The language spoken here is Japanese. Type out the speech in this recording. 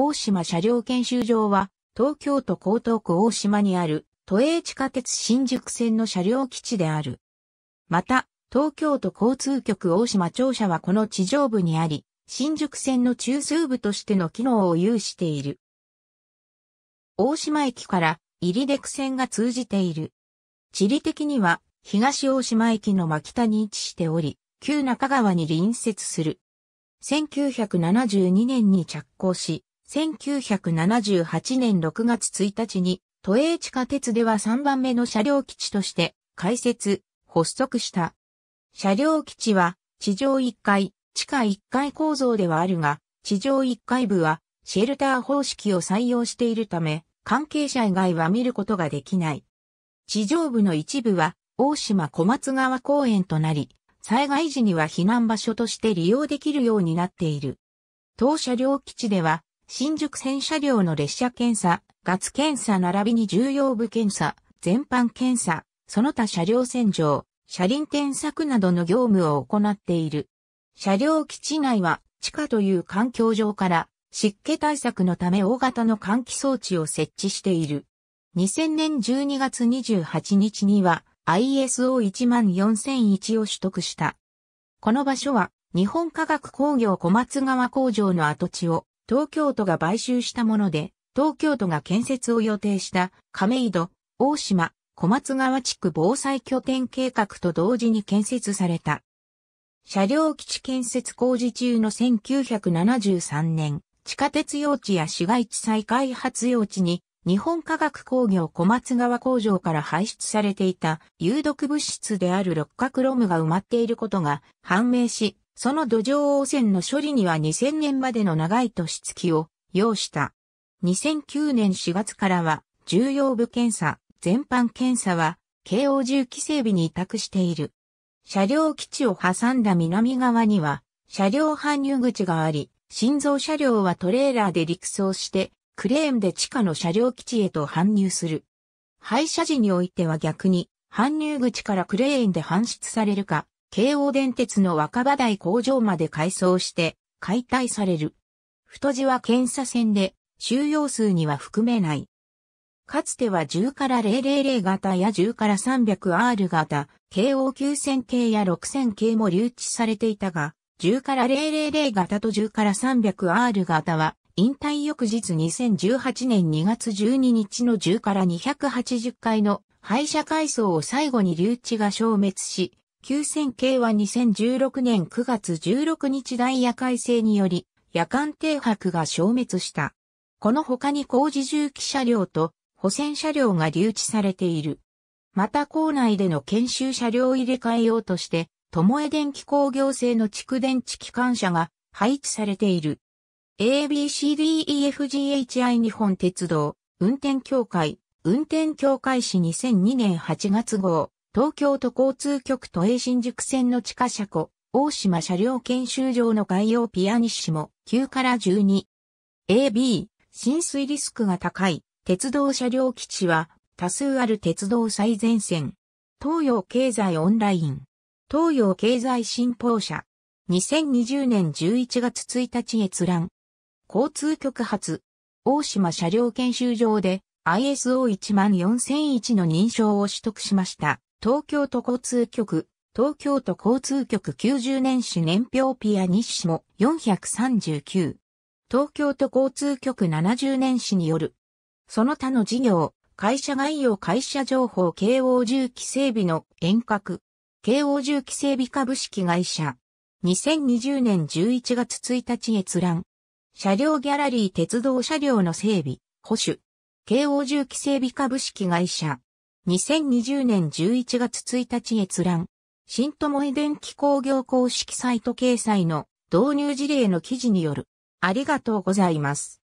大島車両研修場は、東京都江東区大島にある、都営地下鉄新宿線の車両基地である。また、東京都交通局大島庁舎はこの地上部にあり、新宿線の中枢部としての機能を有している。大島駅から入出区線が通じている。地理的には東大島駅の真北に位置しており、旧中川に隣接する。1972年に着工し、1978年6月1日に、都営地下鉄では3番目の車両基地として開設、発足した。車両基地は地上1階、地下1階構造ではあるが、地上1階部はシェルター方式を採用しているため、関係者以外は見ることができない。地上部の一部は大島小松川公園となり、災害時には避難場所として利用できるようになっている。当車両基地では新宿線車両の列車検査、ガツ検査並びに重要部検査、全般検査、その他車両洗浄、車輪転削などの業務を行っている。車両基地内は地下という環境上から湿気対策のため大型の換気装置を設置している。2000年12月28日には ISO14001 を取得した。この場所は日本科学工業小松川工場の跡地を東京都が買収したもので、東京都が建設を予定した亀戸、大島、小松川地区防災拠点計画と同時に建設された。車両基地建設工事中の1973年、地下鉄用地や市街地再開発用地に日本科学工業小松川工場から排出されていた有毒物質である六角ロムが埋まっていることが判明し、その土壌汚染の処理には2000年までの長い年月を要した。2009年4月からは重要部検査、全般検査は京王重機整備に委託している。車両基地を挟んだ南側には車両搬入口があり、心臓車両はトレーラーで陸送して、クレーンで地下の車両基地へと搬入する。廃車時においては逆に、搬入口からクレーンで搬出されるか、京王電鉄の若葉台工場まで改装して解体される。太字は検査線で収容数には含めない。かつては10から000型や10から 300R 型、京王9000系や6000系も留置されていたが、10から000型と10から 300R 型は、引退翌日2018年2月12日の10から280回の廃車改装を最後に留置が消滅し、9000系は2016年9月16日ダイヤ改正により、夜間停泊が消滅した。この他に工事重機車両と保線車両が留置されている。また校内での研修車両入れ替えようとして、友江電機工業製の蓄電池機関車が配置されている。ABCDEFGHI 日本鉄道、運転協会、運転協会誌2002年8月号。東京都交通局都営新宿線の地下車庫、大島車両研修場の概要ピアニッシモ、9から 12AB、浸水リスクが高い、鉄道車両基地は、多数ある鉄道最前線。東洋経済オンライン。東洋経済新報社。2020年11月1日閲覧。交通局発。大島車両研修場で ISO14001 の認証を取得しました。東京都交通局、東京都交通局90年史年表ピアニッシモ439。東京都交通局70年史による。その他の事業、会社概要会社情報京王重機整備の遠隔。京王重機整備株式会社。2020年11月1日閲覧。車両ギャラリー鉄道車両の整備、保守。京王重機整備株式会社。2020年11月1日閲覧。新友電機工業公式サイト掲載の導入事例の記事による。ありがとうございます。